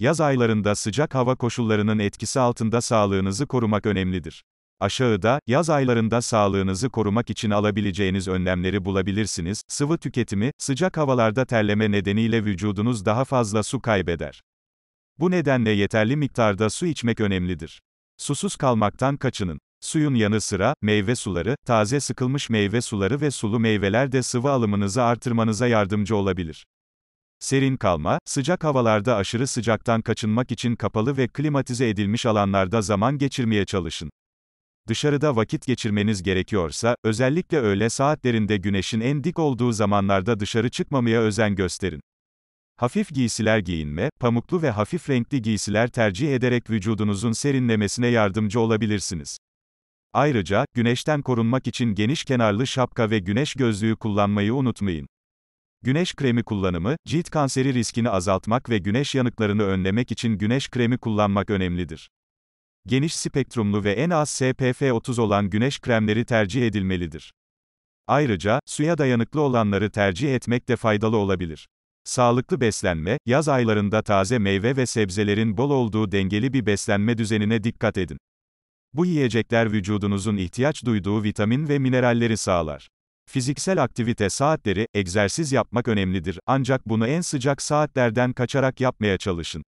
Yaz aylarında sıcak hava koşullarının etkisi altında sağlığınızı korumak önemlidir. Aşağıda, yaz aylarında sağlığınızı korumak için alabileceğiniz önlemleri bulabilirsiniz. Sıvı tüketimi, sıcak havalarda terleme nedeniyle vücudunuz daha fazla su kaybeder. Bu nedenle yeterli miktarda su içmek önemlidir. Susuz kalmaktan kaçının. Suyun yanı sıra, meyve suları, taze sıkılmış meyve suları ve sulu meyveler de sıvı alımınızı artırmanıza yardımcı olabilir. Serin kalma, sıcak havalarda aşırı sıcaktan kaçınmak için kapalı ve klimatize edilmiş alanlarda zaman geçirmeye çalışın. Dışarıda vakit geçirmeniz gerekiyorsa, özellikle öğle saatlerinde güneşin en dik olduğu zamanlarda dışarı çıkmamaya özen gösterin. Hafif giysiler giyinme, pamuklu ve hafif renkli giysiler tercih ederek vücudunuzun serinlemesine yardımcı olabilirsiniz. Ayrıca, güneşten korunmak için geniş kenarlı şapka ve güneş gözlüğü kullanmayı unutmayın. Güneş kremi kullanımı, cilt kanseri riskini azaltmak ve güneş yanıklarını önlemek için güneş kremi kullanmak önemlidir. Geniş spektrumlu ve en az SPF 30 olan güneş kremleri tercih edilmelidir. Ayrıca, suya dayanıklı olanları tercih etmek de faydalı olabilir. Sağlıklı beslenme, yaz aylarında taze meyve ve sebzelerin bol olduğu dengeli bir beslenme düzenine dikkat edin. Bu yiyecekler vücudunuzun ihtiyaç duyduğu vitamin ve mineralleri sağlar. Fiziksel aktivite saatleri, egzersiz yapmak önemlidir, ancak bunu en sıcak saatlerden kaçarak yapmaya çalışın.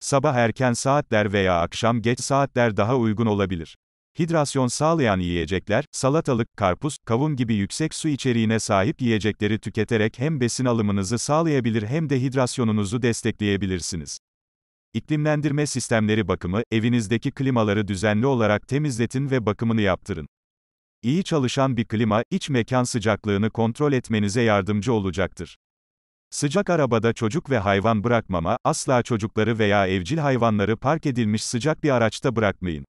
Sabah erken saatler veya akşam geç saatler daha uygun olabilir. Hidrasyon sağlayan yiyecekler, salatalık, karpuz, kavun gibi yüksek su içeriğine sahip yiyecekleri tüketerek hem besin alımınızı sağlayabilir hem de hidrasyonunuzu destekleyebilirsiniz. İklimlendirme sistemleri bakımı, evinizdeki klimaları düzenli olarak temizletin ve bakımını yaptırın iyi çalışan bir klima, iç mekan sıcaklığını kontrol etmenize yardımcı olacaktır. Sıcak arabada çocuk ve hayvan bırakmama, asla çocukları veya evcil hayvanları park edilmiş sıcak bir araçta bırakmayın.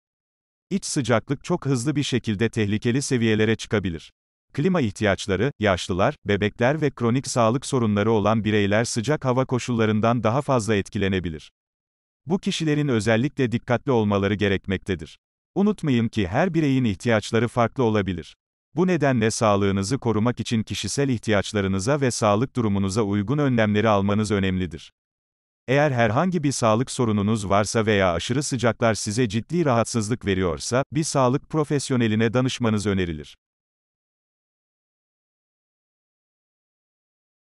İç sıcaklık çok hızlı bir şekilde tehlikeli seviyelere çıkabilir. Klima ihtiyaçları, yaşlılar, bebekler ve kronik sağlık sorunları olan bireyler sıcak hava koşullarından daha fazla etkilenebilir. Bu kişilerin özellikle dikkatli olmaları gerekmektedir. Unutmayın ki her bireyin ihtiyaçları farklı olabilir. Bu nedenle sağlığınızı korumak için kişisel ihtiyaçlarınıza ve sağlık durumunuza uygun önlemleri almanız önemlidir. Eğer herhangi bir sağlık sorununuz varsa veya aşırı sıcaklar size ciddi rahatsızlık veriyorsa, bir sağlık profesyoneline danışmanız önerilir.